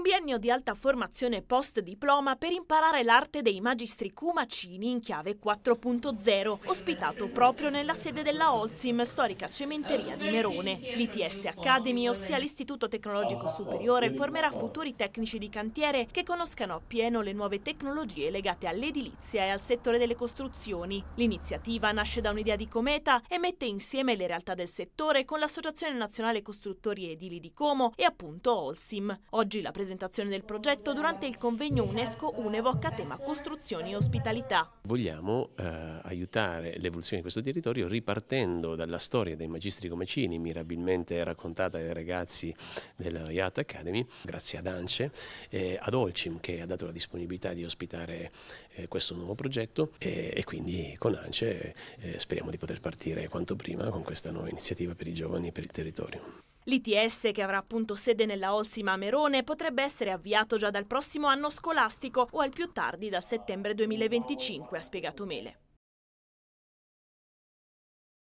un biennio di alta formazione post-diploma per imparare l'arte dei magistri cumacini in chiave 4.0, ospitato proprio nella sede della Olsim, storica cementeria di Nerone. L'ITS Academy, ossia l'Istituto Tecnologico Superiore, formerà futuri tecnici di cantiere che conoscano appieno le nuove tecnologie legate all'edilizia e al settore delle costruzioni. L'iniziativa nasce da un'idea di Cometa e mette insieme le realtà del settore con l'Associazione Nazionale Costruttori Edili di Como e appunto Olsim. Oggi la presentazione presentazione del progetto durante il convegno UNESCO UNEVOC a tema costruzioni e ospitalità. Vogliamo eh, aiutare l'evoluzione di questo territorio ripartendo dalla storia dei magistri comecini, mirabilmente raccontata dai ragazzi della IAT Academy, grazie ad ANCE, eh, ad Olcim che ha dato la disponibilità di ospitare eh, questo nuovo progetto e, quindi con ANCE eh, speriamo di poter partire quanto prima con questa nuova iniziativa per i giovani e per il territorio. L'ITS, che avrà appunto sede nella Olsima a Merone, potrebbe essere avviato già dal prossimo anno scolastico o al più tardi dal settembre 2025, ha spiegato Mele.